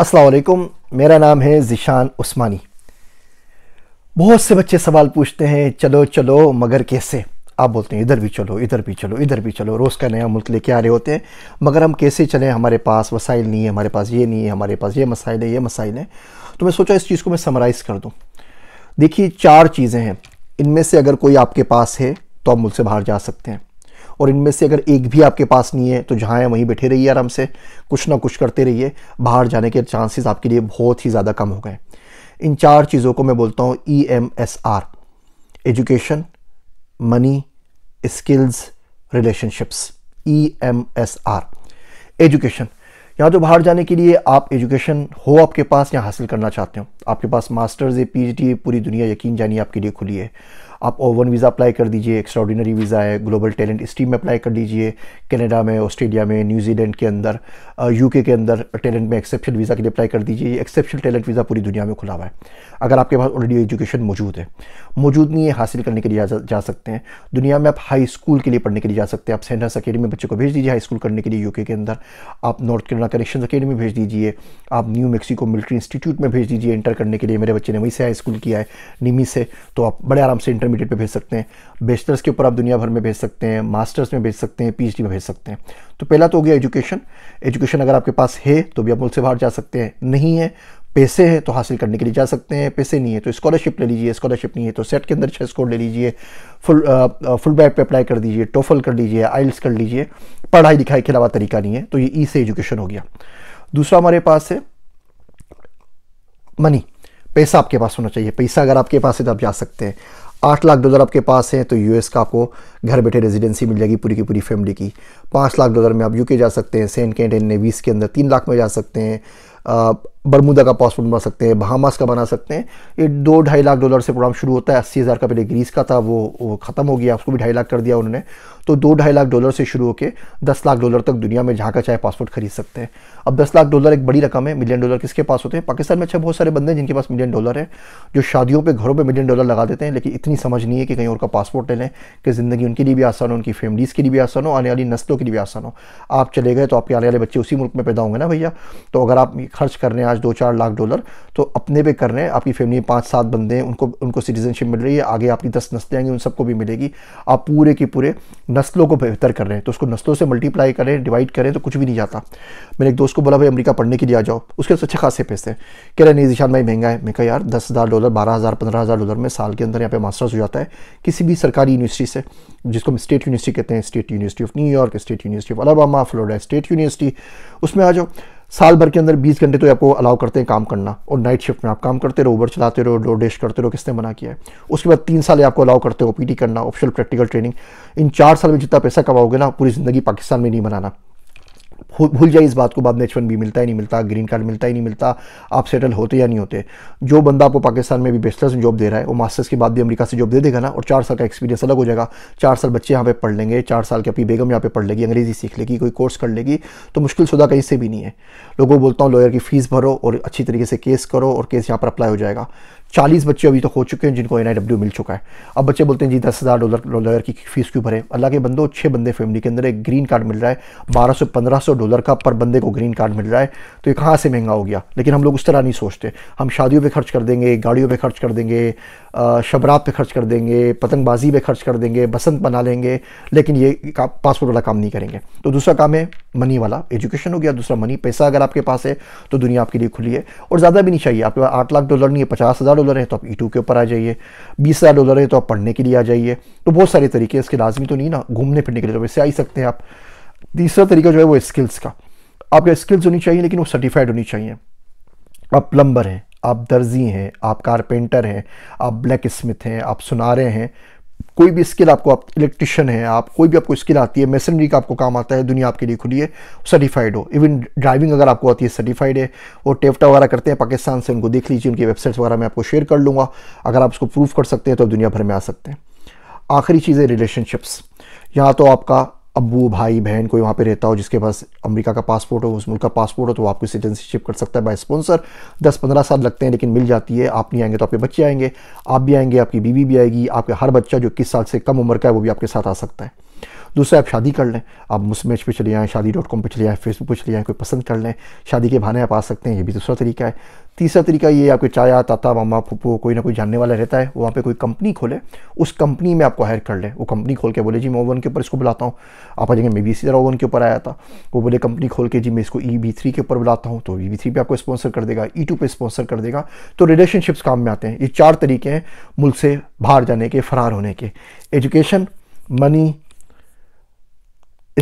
असलकुम मेरा नाम है ज़िशान उस्मानी बहुत से बच्चे सवाल पूछते हैं चलो चलो मगर कैसे आप बोलते हैं इधर भी चलो इधर भी चलो इधर भी चलो रोज़ का नया मुल्क लेके आ रहे होते हैं मगर हम कैसे चलें हमारे पास वसाइल नहीं है हमारे पास ये नहीं है हमारे पास ये मसाइल है ये मसाइल हैं तो मैं सोचा इस चीज़ को मैं समराइज़ कर दूँ देखिए चार चीज़ें हैं इनमें से अगर कोई आपके पास है तो आप मुल्क से बाहर जा सकते हैं और इनमें से अगर एक भी आपके पास नहीं है तो जहाँ है वहीं बैठे रहिए आराम से कुछ ना कुछ करते रहिए बाहर जाने के चांसेस आपके लिए बहुत ही ज़्यादा कम हो गए इन चार चीज़ों को मैं बोलता हूँ E M S R education money skills relationships E M S R education यहाँ तो बाहर जाने के लिए आप एजुकेशन हो आपके पास या हासिल करना चाहते हो आपके पास मास्टर्स है पीएचडी पूरी दुनिया यकीन जानिए आपके लिए खुली है आप ओ वन वीज़ा अप्लाई कर दीजिए एक्स्ट्रॉडिनरी वीज़ा है ग्लोबल टैलेंट स्टीम में अप्लाई कर दीजिए कनाडा में ऑस्ट्रेलिया में न्यूजीलैंड के अंदर यूके के अंदर टैलेंट में एक्सेप्शन वीज़ा के लिए अप्लाई कर दीजिए एक्सेप्शन टैलेंट वीज़ा पूरी दुनिया में खुला हुआ है अगर आपके पास ऑलरेडी एजुकेशन मौजूद है मौजूद नहीं है हासिल करने के लिए जा, जा सकते हैं दुनिया में आप हाई स्कूल के लिए पढ़ने के लिए जा सकते हैं आप सेंडर्स अकेडमी में बच्चों को भेज दीजिए हाई स्कूल करने के लिए यूके के अंदर आप नॉर्थ कैरोना कनेक्शन अकेडमी भेज दीजिए आप न्यू मेक्सिको मिलिट्री इंस्टीट्यूट में भेज दीजिए इंटर करने के लिए मेरे बच्चे ने वहीं से हाई स्कूल किया है निमी से तो आप बड़े आराम से इंटर इंटरमीडिएट पे भेज सकते हैं बेस्टर्स के ऊपर आप दुनिया भर में भेज सकते हैं मास्टर्स में भेज सकते हैं पीएचडी में भेज सकते हैं तो पहला तो हो गया एजुकेशन एजुकेशन अगर आपके पास है तो भी आप मुल्क से बाहर जा सकते हैं नहीं है पैसे हैं तो हासिल करने के लिए जा सकते हैं पैसे नहीं है तो स्कॉलरशिप ले लीजिए स्कॉलरशिप नहीं है तो सेट के अंदर छः स्कोर ले लीजिए फुल आ, फुल बैट पे अप्लाई कर दीजिए टोफल कर लीजिए आइल्स कर लीजिए पढ़ाई लिखाई के अलावा तरीका नहीं है तो ये ई e से एजुकेशन हो गया दूसरा हमारे पास है मनी पैसा आपके पास होना चाहिए पैसा अगर आपके पास है तो आप जा सकते हैं आठ लाख डॉलर आपके पास हैं तो यूएस का आपको घर बैठे रेजिडेंसी मिल जाएगी पूरी की पूरी फैमिली की पाँच लाख डॉलर में आप यूके जा सकते हैं सेंट कैंट एन नेवीस के अंदर तीन लाख में जा सकते हैं बरमूदा का पासपोर्ट बना सकते हैं बहामास का बना सकते हैं ये दो ढाई लाख डॉलर से प्रोग्राम शुरू होता है अस्सी हज़ार का पहले ग्रीस का था वो, वो ख़त्म हो गया उसको भी ढाई लाख कर दिया उन्होंने तो दो ढाई लाख डॉलर से शुरू होकर दस लाख डॉलर तक दुनिया में जहाँ का चाहे पासपोर्ट खरीद सकते हैं अब दस लाख डॉलर एक बड़ी रकम है मिलियन डॉलर किसके पास होते हैं पाकिस्तान में अच्छा बहुत सारे बंदे हैं जिनके पास मिलियन डॉलर है जो शादियों पर घरों पर मिलियन डॉलर लगा देते हैं लेकिन इतनी समझ नहीं है कि कहीं और का पासपोर्ट ले लें कि ज़िंदगी उनके लिए भी आसान हो उनकी फैमिलीज़ के लिए भी आसान हो आने वाली नस्लों के लिए भी आसान हो आप चले गए तो आपके आने वाले बच्चे उसी मुल्क में पैदा होंगे ना भैया तो अगर आप खर्च कर रहे हैं आज दो चार लाख डॉलर तो अपने पे कर रहे हैं आपकी फैमिली में पाँच सात बंदे हैं उनको उनको सिटीजनशिप मिल रही है आगे आपकी दस नस्लें आएंगी उन सबको भी मिलेगी आप पूरे के पूरे नस्लों को बेहतर कर रहे हैं तो उसको नस्लों से मल्टीप्लाई करें डिवाइड करें तो कुछ भी नहीं जाता मैंने एक दोस्त को बोला भाई अमरीका पढ़ने के लिए आ जाओ उसके अच्छे खासे पैसे हैं कह रहे नहीं जिशान भाई महंगा है मैं कहा यार दस हज़ार डॉलर बारह हज़ार पंद्रह हज़ार डॉलर में साल के अंदर यहाँ पे मास्टर्स हो जाता है किसी भी सरकारी यूनिवर्सिटी से जिसको हम स्टेट यूनिवर्सिटी कहते हैं state university of New York state university of Alabama Florida state university उसमें आ जाओ साल भर के अंदर 20 घंटे तो आपको अलाउ करते हैं काम करना और नाइट शिफ्ट में आप काम करते रहो ओवर चलाते रहो डो डेस्ट करते रहो किसने मना किया है उसके बाद तीन साल आपको अलाउ करते हो पी करना ऑप्शनल प्रैक्टिकल ट्रेनिंग इन चार साल में जितना पैसा कमाओगे ना पूरी ज़िंदगी पाकिस्तान में नहीं बनाना भूल जाए इस बात को बाद में एच वन बी मिलता ही नहीं मिलता ग्रीन कार्ड मिलता ही नहीं मिलता आप सेटल होते या नहीं होते जो बंदा आपको पाकिस्तान में भी बेचलर्स में जॉब दे रहा है वो मास्टर्स के बाद भी अमेरिका से जॉब दे देगा ना और चार साल का एक्सपीरियंस अलग हो जाएगा चार साल बच्चे यहाँ पे पढ़ लेंगे चार साल की अपनी बेगम यहाँ पे पढ़ लेगी अंग्रेजी सीख लेगी कोई कोर्स कर लेगी तो मुश्किल शुदा कहीं से भी नहीं है लोगों को बोलता हूँ लॉयर की फ़ीस भरो और अच्छी तरीके से केस करो और केस यहाँ पर अप्लाई हो जाएगा चालीस बच्चे अभी तक तो हो चुके हैं जिनको एन मिल चुका है अब बच्चे बोलते हैं जी दस हज़ार डॉलर डॉलर की फीस क्यों भरे अल्लाह के बंदो छः बंदे फैमिली के अंदर एक ग्रीन कार्ड मिल रहा है बारह सौ पंद्रह सौ डॉलर का पर बंदे को ग्रीन कार्ड मिल रहा है तो ये कहाँ से महंगा हो गया लेकिन हम लोग उस तरह नहीं सोचते हम शादियों पर खर्च कर देंगे गाड़ियों पर खर्च कर देंगे शबरात पर खर्च कर देंगे पतंगबाजी पर खर्च कर देंगे बसंत बना लेंगे लेकिन ये पासपोर्ट वाला काम नहीं करेंगे तो दूसरा काम है मनी वाला एजुकेशन हो गया दूसरा मनी पैसा अगर आपके पास है तो दुनिया आपके लिए खुली है और ज़्यादा भी नहीं चाहिए आपके पास आठ लाख डॉलर नहीं है पचास हज़ार डॉलर है तो आप ई e के ऊपर आ जाइए बीस हज़ार डॉलर है तो आप पढ़ने के लिए आ जाइए तो बहुत सारे तरीके इसके लाजमी तो नहीं ना घूमने फिरने के लिए तो वैसे आ ही सकते हैं आप तीसरा तरीका जो है वो स्किल्स का आपके स्किल्स होनी चाहिए लेकिन वो सर्टिफाइड होनी चाहिए आप प्लम्बर हैं आप दर्जी हैं आप कारपेंटर हैं आप ब्लैक स्मिथ हैं आप सुनारे हैं कोई भी स्किल आपको आप इलेक्ट्रिशियन है आप कोई भी आपको स्किल आती है मेसनरी का आपको काम आता है दुनिया आपके लिए खुली है सर्टिफाइड हो इवन ड्राइविंग अगर आपको आती है सर्टिफाइड है और टेफ्टा वगैरह करते हैं पाकिस्तान से उनको देख लीजिए उनकी वेबसाइट्स वगैरह मैं आपको शेयर कर लूँगा अगर आप उसको प्रूफ कर सकते हैं तो दुनिया भर में आ सकते हैं आखिरी चीज़ है रिलेशनशिप्स यहाँ तो आपका अबू भाई बहन कोई वहाँ पे रहता हो जिसके पास अमेरिका का पासपोर्ट हो उस मुल्क का पासपोर्ट हो तो वो आपको सिटीजनशिप कर सकता है बाय स्पॉन्सर दस पंद्रह साल लगते हैं लेकिन मिल जाती है आप नहीं आएंगे तो आपके बच्चे आएंगे आप भी आएंगे आपकी बीवी भी आएगी आपका हर बच्चा जो किस साल से कम उम्र का है वो भी आपके साथ आ सकता है दूसरा आप शादी कर लें आप मुसमेज पर चले आएँ शादी डॉट कॉम पर चले आएँ फेसबुक पर चले आएँ कोई पसंद कर लें शादी के बहाने आप आ सकते हैं ये भी दूसरा तरीका है तीसरा तरीका ये आपके चाया ताता मामा फूफो कोई ना कोई जानने वाला रहता है वहाँ पर कोई कंपनी खोले उस कंपनी में आपको हायर कर लें वो कंपनी खोल के बोले जी मैं ओवन के ऊपर इसको बुलाता हूँ आप आ जाएंगे मैं भी इसी तरह ओवन के ऊपर आया था वो बोले कंपनी खोल के जी मैं इसको ई e थ्री के ऊपर बुलाता हूँ तो ई e बी पे आपको स्पॉन्सर कर देगा ई e टू पे स्पॉन्सर कर देगा तो रिलेशनशिप्स काम में आते हैं ये चार तरीके हैं मुल्क से बाहर जाने के फरार होने के एजुकेशन मनी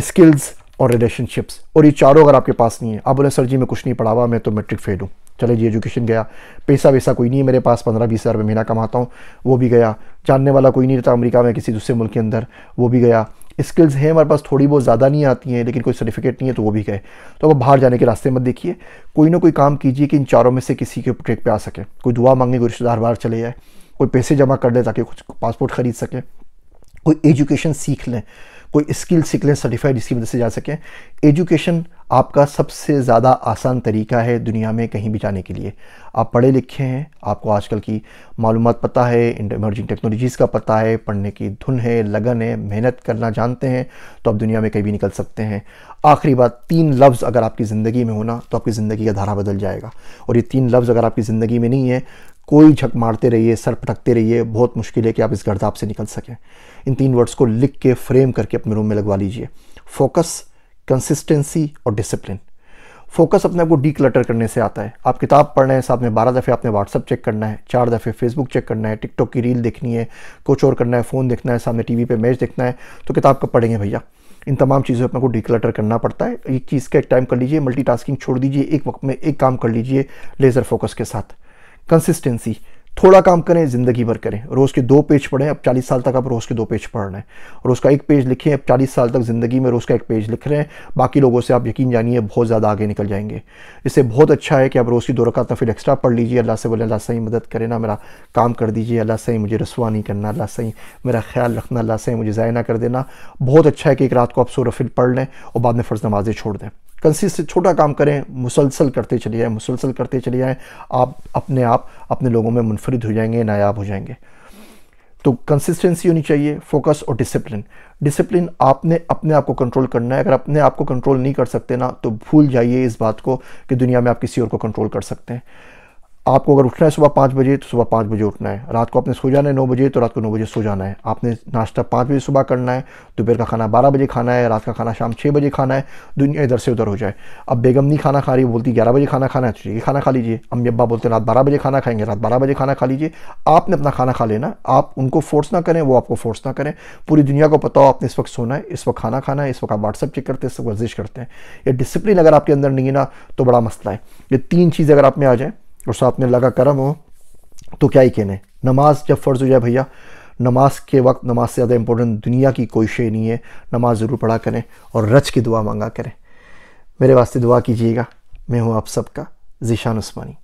स्किल्स और रिलेशनशिप्स और ये चारों अगर आपके पास नहीं है आप बोले सर जी मैं कुछ नहीं पढ़ा हुआ मैं तो मेट्रिक फेल हूँ चले जी एजुकेशन गया पैसा वैसा कोई नहीं है मेरे पास पंद्रह बीस हज़ार रुपये महीना कमाता हूँ वो भी गया जानने वाला कोई नहीं रहता अमेरिका में किसी दूसरे मुल्क के अंदर वो भी गया स्किल्स हैं हमारे पास थोड़ी बहुत ज़्यादा नहीं आती हैं लेकिन कोई सर्टिफिकेट नहीं है तो वो भी गए तो अब बाहर जाने के रास्ते मत देखिए कोई ना कोई काम कीजिए कि इन चारों में से किसी के ट्रेक पर आ सके कोई दुआ मांगे कोई रिश्तेदार बाहर चले जाए कोई पैसे जमा कर ले ताकि कुछ पासपोर्ट ख़रीद सकें कोई एजुकेशन सीख लें कोई स्किल सीख लें सर्टिफाइड इसकी मदद से जा सकें एजुकेशन आपका सबसे ज़्यादा आसान तरीका है दुनिया में कहीं भी जाने के लिए आप पढ़े लिखे हैं आपको आजकल की मालूम पता है इमर्जिंग टेक्नोलॉजीज़ का पता है पढ़ने की धुन है लगन है मेहनत करना जानते हैं तो आप दुनिया में कहीं भी निकल सकते हैं आखिरी बात तीन लफ्ज़ अगर आपकी ज़िंदगी में होना तो आपकी ज़िंदगी का धारा बदल जाएगा और ये तीन लफ्ज़ अगर आपकी ज़िंदगी में नहीं है कोई झक मारते रहिए सर पटकते रहिए बहुत मुश्किल है कि आप इस गर्दाब से निकल सकें इन तीन वर्ड्स को लिख के फ्रेम करके अपने रूम में लगवा लीजिए फोकस कंसिस्टेंसी और डिसिप्लिन फोकस अपने आप को डीक्लटर करने से आता है आप किताब पढ़ रहे हैं साथ में बारह दफ़े आपने व्हाट्सअप चेक करना है चार दफ़े फेसबुक चेक करना है टिकटॉक की रील देखनी है कुछ और करना है फ़ोन देखना है सामने टीवी पे मैच देखना है तो किताब कब पढ़ेंगे भैया इन तमाम चीज़ों पर को डिक्लटर करना पड़ता है एक चीज़ का एक टाइम कर लीजिए मल्टीटास्किंग छोड़ दीजिए एक वक्त में एक काम कर लीजिए लेज़र फोकस के साथ कंसिस्टेंसी थोड़ा काम करें ज़िंदगी भर करें रोज़ के दो पेज पढ़ें अब चालीस साल तक आप रोज़ के दो पेज पढ़ रहे हैं रोज़ का एक पेज लिखें अब चालीस साल तक ज़िंदगी में रोज़ का एक पेज लिख रहे हैं बाकी लोगों से आप यकीन जानिए बहुत ज़्यादा आगे निकल जाएंगे इससे बहुत अच्छा है कि आप रोज़ की दो रखा फिर एक्स्ट्रा पढ़ लीजिए अल्लाह से बोले अल्लाह सही मदद करे ना मेरा काम कर दीजिए अल्लाह सही मुझे रसवा नहीं करना अल्लाह सही मेरा ख्याल रखना अल्लाह सही मुझे ज़ाय ना कर देना बहुत अच्छा है कि एक रात को आप सो रफिल पढ़ लें और बाद में फ़र्ज़ नमाज़ें छोड़ दें कंसिस्ट छोटा काम करें मुसलसल करते चले जाएँ मुसलसल करते चले जाएँ आप अपने आप अपने लोगों में मुनफरद हो जाएंगे नायाब हो जाएंगे तो कंसिस्टेंसी होनी चाहिए फोकस और डिसिप्लिन डिसिप्लिन आपने अपने आप को कंट्रोल करना है अगर अपने आप को कंट्रोल नहीं कर सकते ना तो भूल जाइए इस बात को कि दुनिया में आप किसी और को कंट्रोल कर सकते हैं आपको अगर उठना है सुबह पाँच बजे तो सुबह पाँच बजे उठना है रात को आपने सो जाना है नौ बजे तो रात को नौ बजे सो जाना है आपने नाश्ता पाँच बजे सुबह करना है दोपहर का खाना बारह बजे खाना है रात का खाना शाम छः बजे खाना है दुनिया इधर से उधर हो जाए अब बेगम नहीं खाना खा रही बोलती ग्यारह बजे खाना खाना है तो ये खाना खा लीजिए अम्मी अब्बा बोलते हैं रात बारह बजे खाना खाएंगे रात बारह बजे खाना खा लीजिए आपने अपना खाना खा लेना आप उनको फोर्स ना करें वो आपको फोर्स ना करें पूरी दुनिया को पता हो आपने इस वक्त सोना है इस वक्त खाना खाना है इस वक्त आप व्हाट्सअप चेक करते हैं इस वक्त वर्जिश करते हैं ये डिसिप्लिन अगर आपके अंदर नहीं है ना तो बड़ा मसला है ये तीन चीज़ अगर आप में आ जाए और साथ में लगा करम हो तो क्या ही कहने नमाज जब फ़र्ज़ हो जाए भैया नमाज के वक्त नमाज से ज़्यादा इम्पोर्टेंट दुनिया की कोई शे नहीं है नमाज ज़रूर पढ़ा करें और रच की दुआ मांगा करें मेरे वास्ते दुआ कीजिएगा मैं हूँ आप सबका जीशान उस्मानी